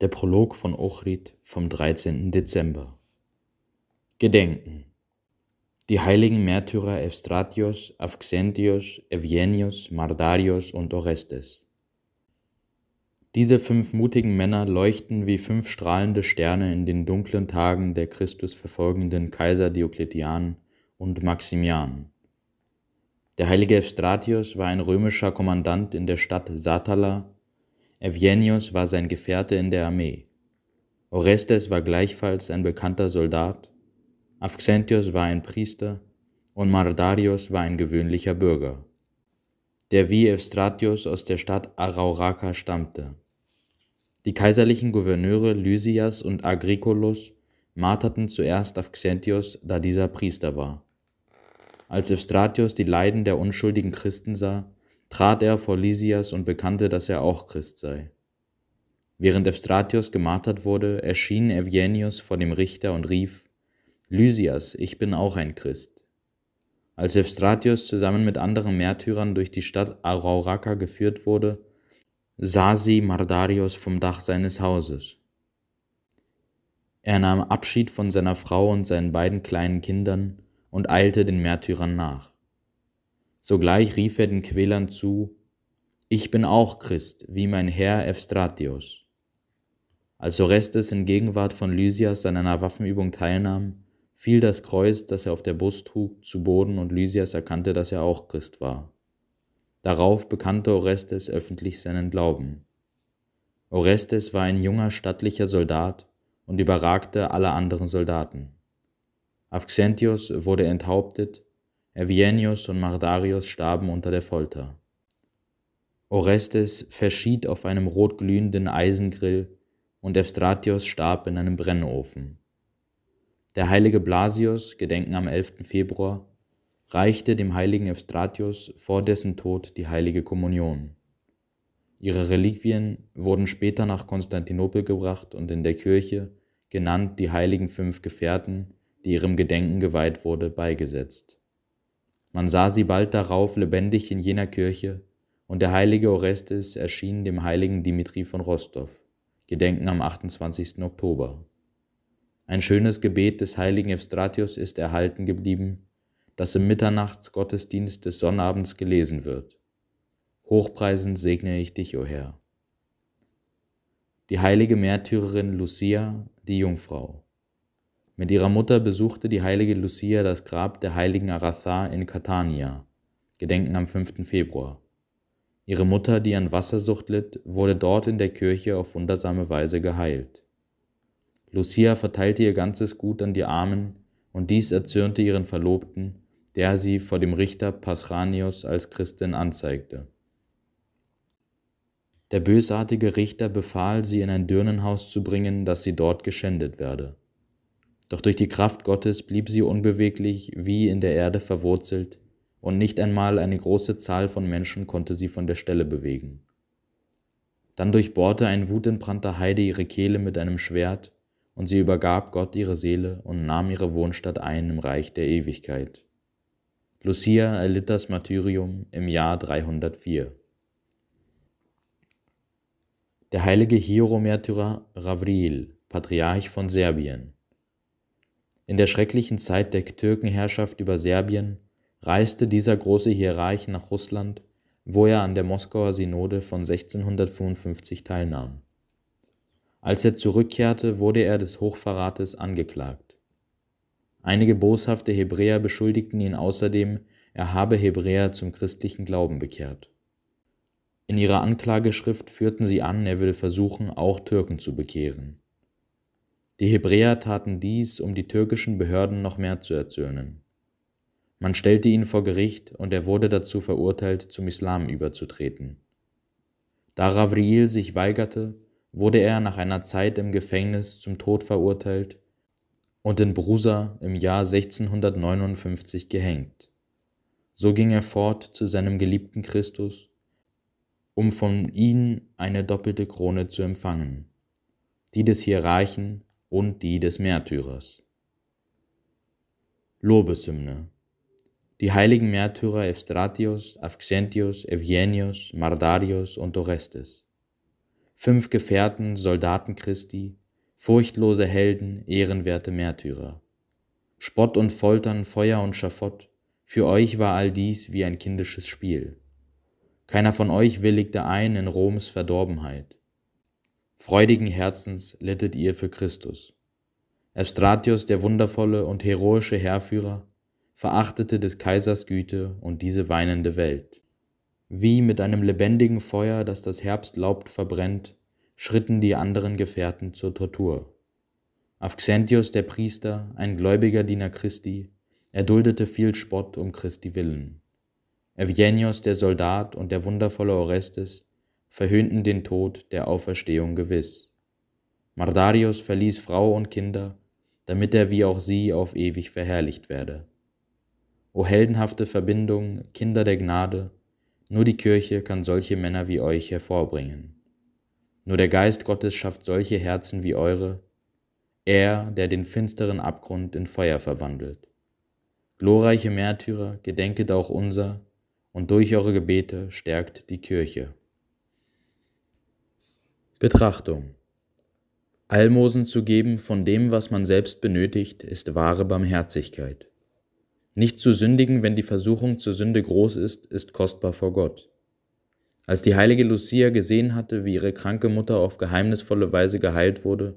Der Prolog von Ochrid vom 13. Dezember. Gedenken. Die heiligen Märtyrer Evstratios, Avxentios, Evgenius, Mardarios und Orestes. Diese fünf mutigen Männer leuchten wie fünf strahlende Sterne in den dunklen Tagen der Christus verfolgenden Kaiser Diokletian und Maximian. Der heilige Evstratios war ein römischer Kommandant in der Stadt Satala Evgenius war sein Gefährte in der Armee. Orestes war gleichfalls ein bekannter Soldat, Avxentios war ein Priester und Mardarius war ein gewöhnlicher Bürger, der wie Evstratios aus der Stadt Arauraka stammte. Die kaiserlichen Gouverneure Lysias und Agricolos marterten zuerst Avxentios, da dieser Priester war. Als Evstratios die Leiden der unschuldigen Christen sah, trat er vor Lysias und bekannte, dass er auch Christ sei. Während Evstratios gemartert wurde, erschien Evgenius vor dem Richter und rief, Lysias, ich bin auch ein Christ. Als Evstratius zusammen mit anderen Märtyrern durch die Stadt Arauraka geführt wurde, sah sie Mardarios vom Dach seines Hauses. Er nahm Abschied von seiner Frau und seinen beiden kleinen Kindern und eilte den Märtyrern nach. Sogleich rief er den Quälern zu, Ich bin auch Christ, wie mein Herr Evstratios. Als Orestes in Gegenwart von Lysias an einer Waffenübung teilnahm, fiel das Kreuz, das er auf der Brust trug, zu Boden und Lysias erkannte, dass er auch Christ war. Darauf bekannte Orestes öffentlich seinen Glauben. Orestes war ein junger, stattlicher Soldat und überragte alle anderen Soldaten. Avxentios wurde enthauptet Evienius und Mardarius starben unter der Folter. Orestes verschied auf einem rotglühenden Eisengrill und Evstratios starb in einem Brennofen. Der heilige Blasius, gedenken am 11. Februar, reichte dem heiligen Evstratius vor dessen Tod die heilige Kommunion. Ihre Reliquien wurden später nach Konstantinopel gebracht und in der Kirche, genannt die heiligen fünf Gefährten, die ihrem Gedenken geweiht wurde, beigesetzt. Man sah sie bald darauf lebendig in jener Kirche, und der heilige Orestes erschien dem heiligen Dimitri von Rostov, Gedenken am 28. Oktober. Ein schönes Gebet des heiligen Evstratius ist erhalten geblieben, das im Mitternachtsgottesdienst des Sonnabends gelesen wird. Hochpreisend segne ich dich, o Herr. Die heilige Märtyrerin Lucia, die Jungfrau. Mit ihrer Mutter besuchte die heilige Lucia das Grab der heiligen Agatha in Catania, Gedenken am 5. Februar. Ihre Mutter, die an Wassersucht litt, wurde dort in der Kirche auf wundersame Weise geheilt. Lucia verteilte ihr ganzes Gut an die Armen, und dies erzürnte ihren Verlobten, der sie vor dem Richter Pasranius als Christin anzeigte. Der bösartige Richter befahl, sie in ein Dürnenhaus zu bringen, dass sie dort geschändet werde. Doch durch die Kraft Gottes blieb sie unbeweglich wie in der Erde verwurzelt, und nicht einmal eine große Zahl von Menschen konnte sie von der Stelle bewegen. Dann durchbohrte ein wutentbrannter Heide ihre Kehle mit einem Schwert, und sie übergab Gott ihre Seele und nahm ihre Wohnstatt ein im Reich der Ewigkeit. Lucia erlitt das Martyrium im Jahr 304. Der heilige Hieromärtyrer Ravril, Patriarch von Serbien, in der schrecklichen Zeit der Türkenherrschaft über Serbien reiste dieser große Hierarch nach Russland, wo er an der Moskauer Synode von 1655 teilnahm. Als er zurückkehrte, wurde er des Hochverrates angeklagt. Einige boshafte Hebräer beschuldigten ihn außerdem, er habe Hebräer zum christlichen Glauben bekehrt. In ihrer Anklageschrift führten sie an, er würde versuchen, auch Türken zu bekehren. Die Hebräer taten dies, um die türkischen Behörden noch mehr zu erzürnen. Man stellte ihn vor Gericht und er wurde dazu verurteilt, zum Islam überzutreten. Da Ravril sich weigerte, wurde er nach einer Zeit im Gefängnis zum Tod verurteilt und in Brusa im Jahr 1659 gehängt. So ging er fort zu seinem geliebten Christus, um von ihm eine doppelte Krone zu empfangen, die des Hierarchen und die des Märtyrers. Lobeshymne. Die heiligen Märtyrer Evstratios, Avxentios, Evgenius, Mardarius und Orestes. Fünf Gefährten, Soldaten Christi, furchtlose Helden, ehrenwerte Märtyrer. Spott und Foltern, Feuer und Schafott, für euch war all dies wie ein kindisches Spiel. Keiner von euch willigte ein in Roms Verdorbenheit. Freudigen Herzens littet ihr für Christus. Estratius, der wundervolle und heroische Heerführer, verachtete des Kaisers Güte und diese weinende Welt. Wie mit einem lebendigen Feuer, das das Herbstlaub verbrennt, schritten die anderen Gefährten zur Tortur. Avxentius der Priester, ein gläubiger Diener Christi, erduldete viel Spott um Christi willen. Evgenius der Soldat und der wundervolle Orestes verhöhnten den Tod der Auferstehung gewiss. Mardarius verließ Frau und Kinder, damit er wie auch sie auf ewig verherrlicht werde. O heldenhafte Verbindung, Kinder der Gnade, nur die Kirche kann solche Männer wie euch hervorbringen. Nur der Geist Gottes schafft solche Herzen wie eure, er, der den finsteren Abgrund in Feuer verwandelt. Glorreiche Märtyrer, gedenket auch unser, und durch eure Gebete stärkt die Kirche. Betrachtung. Almosen zu geben von dem, was man selbst benötigt, ist wahre Barmherzigkeit. Nicht zu sündigen, wenn die Versuchung zur Sünde groß ist, ist kostbar vor Gott. Als die heilige Lucia gesehen hatte, wie ihre kranke Mutter auf geheimnisvolle Weise geheilt wurde,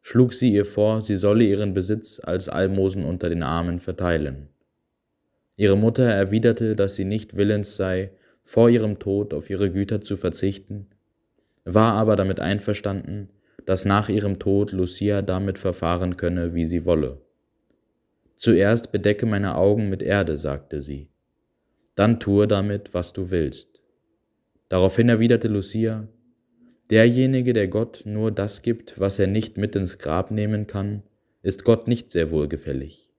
schlug sie ihr vor, sie solle ihren Besitz als Almosen unter den Armen verteilen. Ihre Mutter erwiderte, dass sie nicht willens sei, vor ihrem Tod auf ihre Güter zu verzichten war aber damit einverstanden, dass nach ihrem Tod Lucia damit verfahren könne, wie sie wolle. Zuerst bedecke meine Augen mit Erde, sagte sie, dann tue damit, was du willst. Daraufhin erwiderte Lucia, derjenige, der Gott nur das gibt, was er nicht mit ins Grab nehmen kann, ist Gott nicht sehr wohlgefällig.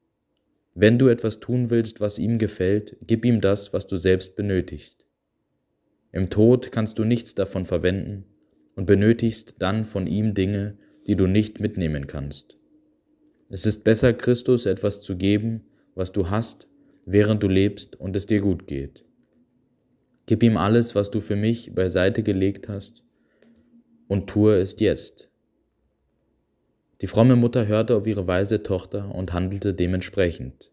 Wenn du etwas tun willst, was ihm gefällt, gib ihm das, was du selbst benötigst. Im Tod kannst du nichts davon verwenden, und benötigst dann von ihm Dinge, die du nicht mitnehmen kannst. Es ist besser, Christus etwas zu geben, was du hast, während du lebst und es dir gut geht. Gib ihm alles, was du für mich beiseite gelegt hast, und tue es jetzt. Die fromme Mutter hörte auf ihre weise Tochter und handelte dementsprechend.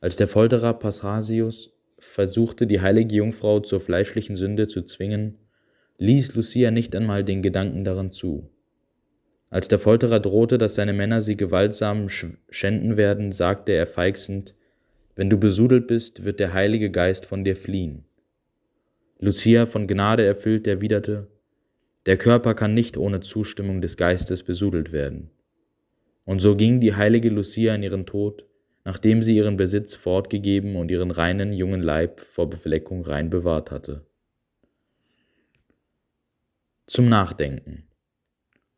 Als der Folterer Pasrasius versuchte, die heilige Jungfrau zur fleischlichen Sünde zu zwingen, ließ Lucia nicht einmal den Gedanken daran zu. Als der Folterer drohte, dass seine Männer sie gewaltsam schänden werden, sagte er feixend, wenn du besudelt bist, wird der Heilige Geist von dir fliehen. Lucia, von Gnade erfüllt, erwiderte, der Körper kann nicht ohne Zustimmung des Geistes besudelt werden. Und so ging die heilige Lucia in ihren Tod, nachdem sie ihren Besitz fortgegeben und ihren reinen jungen Leib vor Befleckung rein bewahrt hatte. Zum Nachdenken.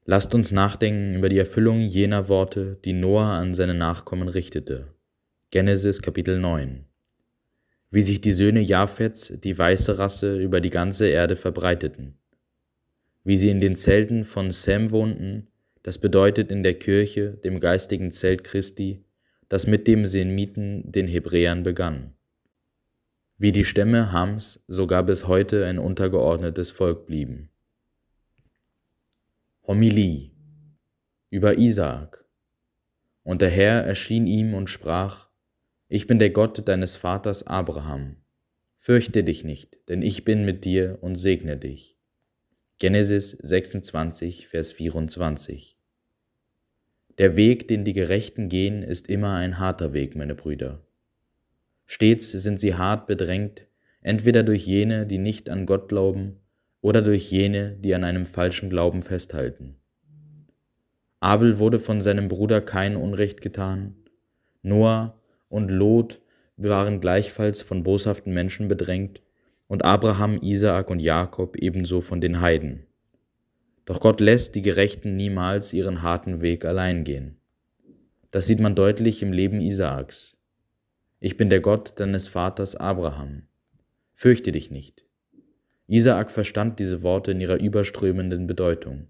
Lasst uns nachdenken über die Erfüllung jener Worte, die Noah an seine Nachkommen richtete. Genesis Kapitel 9. Wie sich die Söhne Japhets, die weiße Rasse, über die ganze Erde verbreiteten. Wie sie in den Zelten von Sam wohnten, das bedeutet in der Kirche, dem geistigen Zelt Christi, das mit dem Semiten, den Hebräern, begann. Wie die Stämme Hams sogar bis heute ein untergeordnetes Volk blieben. Homilie über Isaak. Und der Herr erschien ihm und sprach, Ich bin der Gott deines Vaters Abraham. Fürchte dich nicht, denn ich bin mit dir und segne dich. Genesis 26, Vers 24. Der Weg, den die Gerechten gehen, ist immer ein harter Weg, meine Brüder. Stets sind sie hart bedrängt, entweder durch jene, die nicht an Gott glauben, oder durch jene, die an einem falschen Glauben festhalten. Abel wurde von seinem Bruder kein Unrecht getan, Noah und Lot waren gleichfalls von boshaften Menschen bedrängt und Abraham, Isaak und Jakob ebenso von den Heiden. Doch Gott lässt die Gerechten niemals ihren harten Weg allein gehen. Das sieht man deutlich im Leben Isaaks. Ich bin der Gott deines Vaters Abraham. Fürchte dich nicht, Isaak verstand diese Worte in ihrer überströmenden Bedeutung.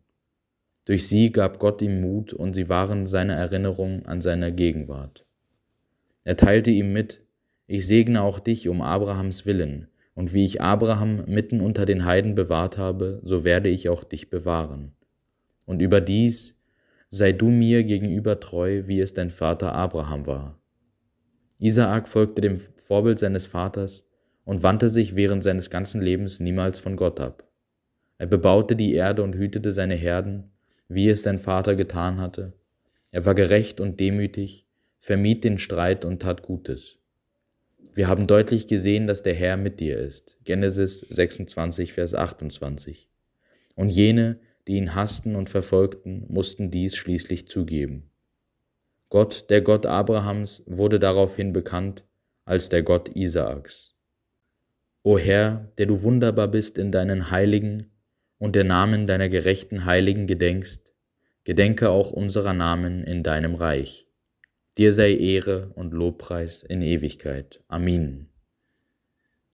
Durch sie gab Gott ihm Mut und sie waren seine Erinnerung an seine Gegenwart. Er teilte ihm mit, ich segne auch dich um Abrahams willen, und wie ich Abraham mitten unter den Heiden bewahrt habe, so werde ich auch dich bewahren. Und überdies, sei du mir gegenüber treu, wie es dein Vater Abraham war. Isaak folgte dem Vorbild seines Vaters, und wandte sich während seines ganzen Lebens niemals von Gott ab. Er bebaute die Erde und hütete seine Herden, wie es sein Vater getan hatte. Er war gerecht und demütig, vermied den Streit und tat Gutes. Wir haben deutlich gesehen, dass der Herr mit dir ist. Genesis 26, Vers 28. Und jene, die ihn hassten und verfolgten, mussten dies schließlich zugeben. Gott, der Gott Abrahams, wurde daraufhin bekannt als der Gott Isaaks. O Herr, der du wunderbar bist in deinen Heiligen und der Namen deiner gerechten Heiligen gedenkst, gedenke auch unserer Namen in deinem Reich. Dir sei Ehre und Lobpreis in Ewigkeit. Amen.